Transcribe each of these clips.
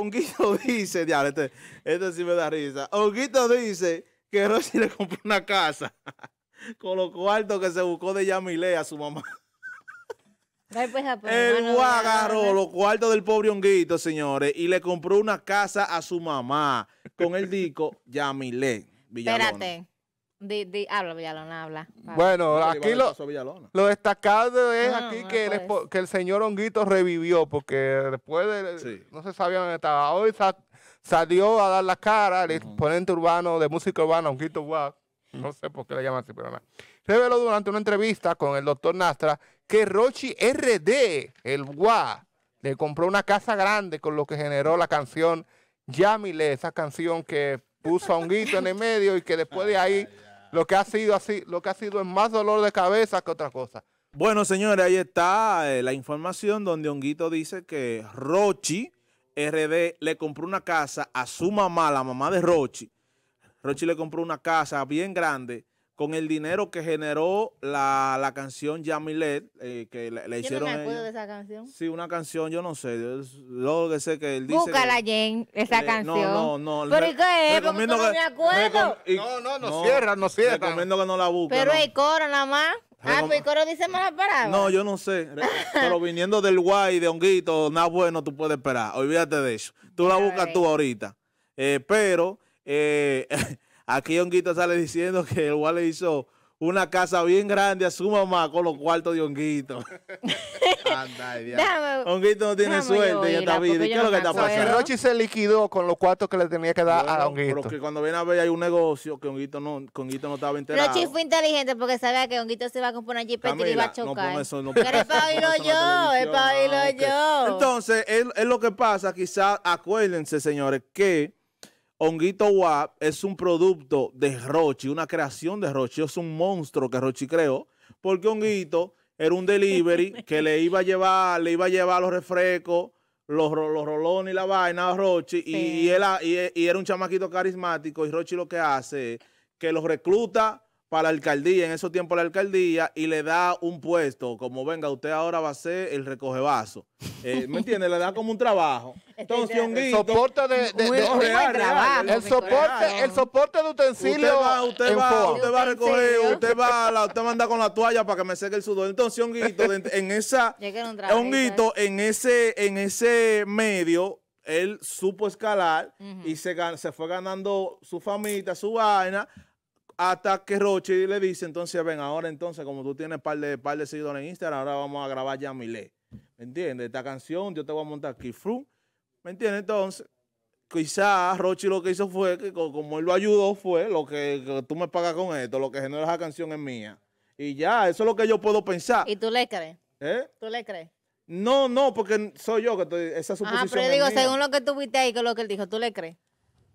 Honguito dice, diablo, esto este sí me da risa. Honguito dice que Rosy le compró una casa con los cuartos que se buscó de Yamilé a su mamá. pues, el los cuartos del pobre Honguito, señores, y le compró una casa a su mamá con el disco Yamilé. Espérate. De, de, habla, Villalona, habla. Bueno, aquí lo, destacado es ah, aquí ah, pues. que, el, señor Honguito revivió, porque después de, no se sabía dónde estaba. Hoy salió a dar la cara al exponente urbano de música urbana, Honguito Guad. no sé por qué le llaman así, pero nada. Reveló durante una entrevista con el doctor Nastra que Rochi RD, el Gua le compró una casa grande con lo que generó la canción Yamile, esa canción que puso a Honguito en el medio y que después de ahí... Lo que ha sido así, lo que ha sido es más dolor de cabeza que otra cosa. Bueno, señores, ahí está eh, la información donde Honguito dice que Rochi RD le compró una casa a su mamá, la mamá de Rochi. Rochi le compró una casa bien grande con el dinero que generó la, la canción Yamilet, eh, que le, hicieron. me acuerdo de esa canción. Sí, una canción, yo no sé. Luego que sé que él dice. Búscala, Jen, esa canción. No, no, no. ¿Pero y qué es? que no me acuerdo. no, no, no, cierra, no cierra. Recomiendo que no la busquen. Pero el coro nada más. Ah, pues el coro dice malas palabras. No, yo no sé. Pero viniendo del guay, de honguito, nada bueno, tú puedes esperar. Olvídate de eso. Tú la buscas tú ahorita. Eh, pero. Eh, Aquí Honguito sale diciendo que el Wally le hizo una casa bien grande a su mamá con los cuartos de Honguito. Anda, ya. Honguito no tiene suerte en esta vida. ¿Qué es lo que está pasando? Rochi se liquidó con los cuartos que le tenía que dar a Honguito. Porque cuando viene a ver hay un negocio que Honguito no, Honguito no estaba enterado. Rochi fue inteligente porque sabía que Honguito se iba a componer allí y le iba a chocar. Pero es para yo, es para yo. Entonces, es lo que pasa. Quizás acuérdense, señores, que Honguito Wap es un producto de Rochi, una creación de Rochi. Es un monstruo que Rochi creó, porque Honguito era un delivery que le iba a llevar, le iba a llevar los refrescos, los, los rolones y la vaina a Rochi. Y, él, y, y, era un chamaquito carismático. Y Rochi lo que hace es que los recluta para la alcaldía, en esos tiempos la alcaldía, y le da un puesto, como venga, usted ahora va a ser el recogebazo. Eh, ¿Me entiende? Le da como un trabajo. Este Entonces, un El soporte de, el, soporte, de utensilios. Usted va, usted va, a recoger, usted va, andar con la toalla para que me seque el sudor. Entonces, un guito, en esa, un en ese, en ese medio, él supo escalar y se, se fue ganando su famita, su vaina hasta que Rochi le dice, entonces, ven, ahora entonces, como tú tienes par de, par de seguidores en Instagram, ahora vamos a grabar ya Milé. ¿Me entiendes? Esta canción, yo te voy a montar aquí, Fru. ¿Me entiendes? Entonces, quizás Rochi lo que hizo fue que como él lo ayudó fue lo que, tú me pagas con esto, lo que genera esa canción es mía. Y ya, eso es lo que yo puedo pensar. ¿Y tú le crees? ¿Eh? ¿Tú le crees? No, no, porque soy yo que estoy, esa suposición Ah, pero yo digo, según lo que tú viste ahí, con lo que él dijo, ¿tú le crees?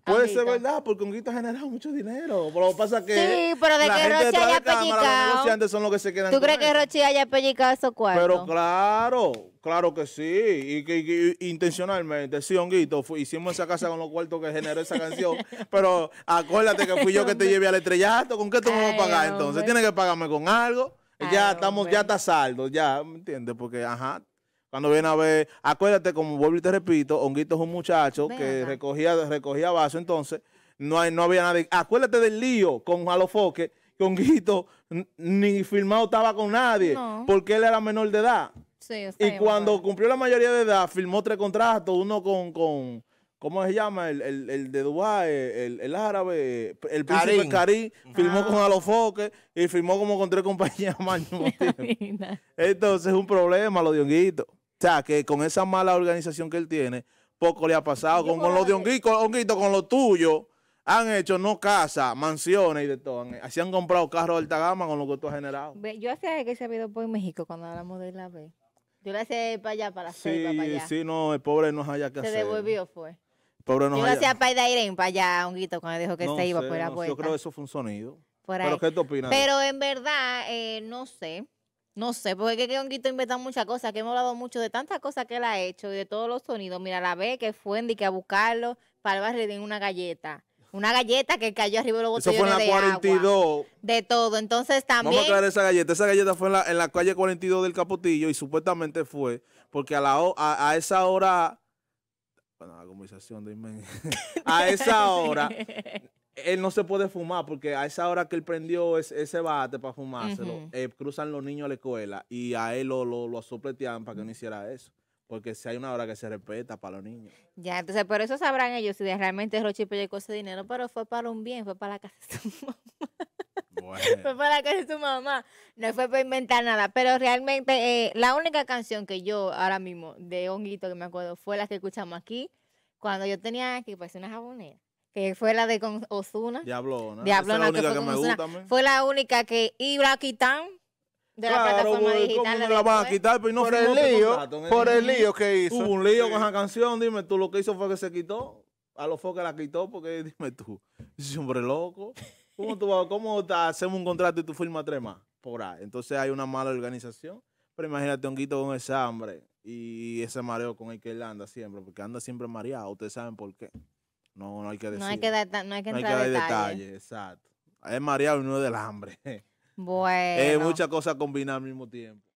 Puede ser verdad, porque Honguito ha generado mucho dinero. Pero lo que pasa es que. Sí, pero de la que Rochi haya pellicado. Los son los que se quedan ¿Tú crees que Rochi haya pellicado esos cuartos? Pero claro, claro que sí. Y que intencionalmente. Sí, Honguito, hicimos esa casa con los cuartos que generó esa canción. pero acuérdate que fui yo que te llevé al estrellato. ¿Con qué tú me vas a pagar entonces? Tienes que pagarme con algo. ya estamos, ya está saldo, ya, ¿me entiendes? Porque, ajá. Cuando viene a ver, acuérdate, como vuelvo y te repito, Honguito es un muchacho que recogía, recogía vaso, entonces no, no había nadie. Acuérdate del lío con Jalofoque, que Honguito ni firmado estaba con nadie, porque él era menor de edad. y cuando cumplió la mayoría de edad, firmó tres contratos, uno con, con ¿cómo se llama? El, de Dubái, el, árabe, el príncipe Karim, firmó con Alofoque y firmó como con tres compañías más. Entonces es un problema lo de Honguito. O sea, que con esa mala organización que él tiene, poco le ha pasado. Con, lo de Honguito, honguito con lo tuyo, han hecho no casa mansiones y de todo. Así han comprado carros de alta gama con lo que tú has generado. Yo hacía que se ha ido por México cuando hablamos de la B. Yo le hacía para allá, para la sí, para allá. Sí, no, el pobre no haya que se hacer. Se devolvió, fue. Pobre no yo lo hacía para ir a para allá, Honguito, cuando dijo que se iba por la no, puerta. Yo creo que eso fue un sonido. ¿Pero qué opinas? Pero en verdad, eh, no sé. No sé, porque es que Honguito inventa muchas cosas, que hemos hablado mucho de tantas cosas que él ha hecho y de todos los sonidos. Mira, la ve que fue en que a buscarlo para el barrio de una galleta. Una galleta que cayó arriba de los botellones Eso fue en la 42. de todo, entonces también... Vamos a traer esa galleta. Esa galleta fue en la, calle 42 del Capotillo y supuestamente fue porque a, la, a, esa hora... Bueno, la conversación de A esa hora él no se puede fumar porque a esa hora que él prendió es, ese bate para fumárselo, eh, cruzan los niños a la escuela y a él lo, lo, sopletean para que no hiciera eso. Porque si hay una hora que se respeta para los niños. Ya, entonces por eso sabrán ellos si realmente Rochi llegó ese dinero, pero fue para un bien, fue para la casa de tu mamá. fue para la casa de su mamá. No fue para inventar nada. Pero realmente eh, la única canción que yo ahora mismo de Honguito que me acuerdo fue la que escuchamos aquí cuando yo tenía que pues una jabonera que fue la de Ozuna. Diablona. Diablona, que, fue Fue la única que iba a quitar de la plataforma digital. la van a quitar? Pero pues no por el lío, por el lío que hizo. Hubo un lío con esa canción, dime tú, lo que hizo fue que se quitó. A los que la quitó porque, dime tú, ese hombre loco. ¿Cómo tú cómo hacemos un contrato y tú firmas tres más? Por ahí. Entonces hay una mala organización. Pero imagínate un guito con ese hambre y ese mareo con el que él anda siempre, porque anda siempre mareado. Ustedes saben por qué. No, no hay que decir. No hay que, da, no hay que, no hay que dar detalles. exacto. Es mareado y no es del hambre. Bueno. Es muchas cosas combinadas al mismo tiempo.